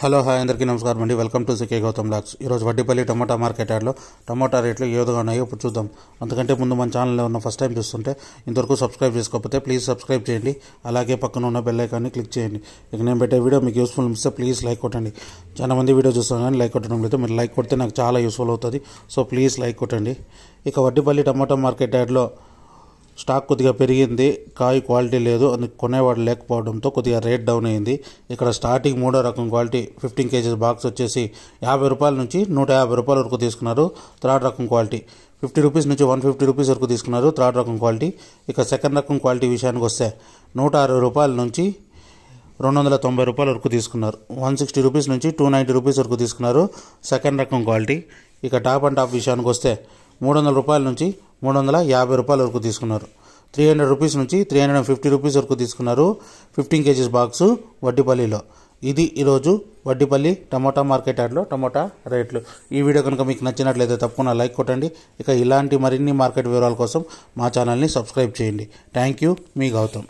hello hi అందరికీ నమస్కారం అండి వెల్కమ్ టు సికే గౌతమ్ లాక్స్ ఈరోజు వడ్డీపల్లి టమాటా మార్కెట్ యార్డ్లో టమాటా రేట్లు ఏ విధంగా ఉన్నాయో ఇప్పుడు చూద్దాం అందుకంటే ముందు మన ఛానల్లో ఉన్న ఫస్ట్ టైం చూస్తుంటే ఇంతవరకు సబ్స్క్రైబ్ చేసుకోకపోతే ప్లీజ్ సబ్స్క్రైబ్ చేయండి అలాగే పక్కన ఉన్న బెల్ ఐకాన్ని క్లిక్ చేయండి ఇక నేను పెట్టే వీడియో మీకు యూస్ఫుల్ ఉంటే ప్లీజ్ లైక్ కొట్టండి చాలా మంది వీడియో చూస్తాను కానీ లైక్ కొట్టడం లేదు మీరు లైక్ కొడితే నాకు చాలా యూస్ఫుల్ అవుతుంది సో ప్లీజ్ లైక్ కొట్టండి ఇక వడ్డీపల్లి టమాటా మార్కెట్ యార్డ్లో స్టాక్ కొద్దిగా పెరిగింది కాయ క్వాలిటీ లేదు అందుకు కొనేవాడు లేకపోవడంతో కొద్దిగా రేట్ డౌన్ అయింది ఇక్కడ స్టార్టింగ్ మూడో రకం క్వాలిటీ ఫిఫ్టీన్ కేజీస్ బాక్స్ వచ్చేసి యాభై రూపాయల నుంచి నూట యాభై రూపాయల వరకు తీసుకున్నారు థర్డ్ రకం క్వాలిటీ ఫిఫ్టీ రూపీస్ నుంచి వన్ ఫిఫ్టీ రూపీస్ వరకు తీసుకున్నారు థర్డ్ రకం క్వాలిటీ ఇక సెకండ్ రకం క్వాలిటీ విషయానికి వస్తే నూట అరవై రూపాయల నుంచి రెండు వందల తొంభై రూపాయల వరకు తీసుకున్నారు వన్ సిక్స్టీ రూపీస్ నుంచి టూ నైంటీ రూపీస్ వరకు తీసుకున్నారు సెకండ్ రకం క్వాలిటీ ఇక టాప్ అండ్ టాప్ విషయానికి వస్తే మూడు వందల రూపాయల నుంచి మూడు వందల యాభై రూపాయల వరకు తీసుకున్నారు త్రీ హండ్రెడ్ రూపీస్ నుంచి three hundred and fifty rupees వరకు తీసుకున్నారు ఫిఫ్టీన్ కేజీస్ బాక్సు వడ్డీపల్లిలో ఇది ఈరోజు వడ్డీపల్లి టమోటా మార్కెట్ యార్డ్లో టమోటా రేట్లు ఈ వీడియో కనుక మీకు నచ్చినట్లయితే తప్పకుండా లైక్ కొట్టండి ఇక ఇలాంటి మరిన్ని మార్కెట్ వివరాల కోసం మా ఛానల్ని సబ్స్క్రైబ్ చేయండి థ్యాంక్ యూ మీ గౌతమ్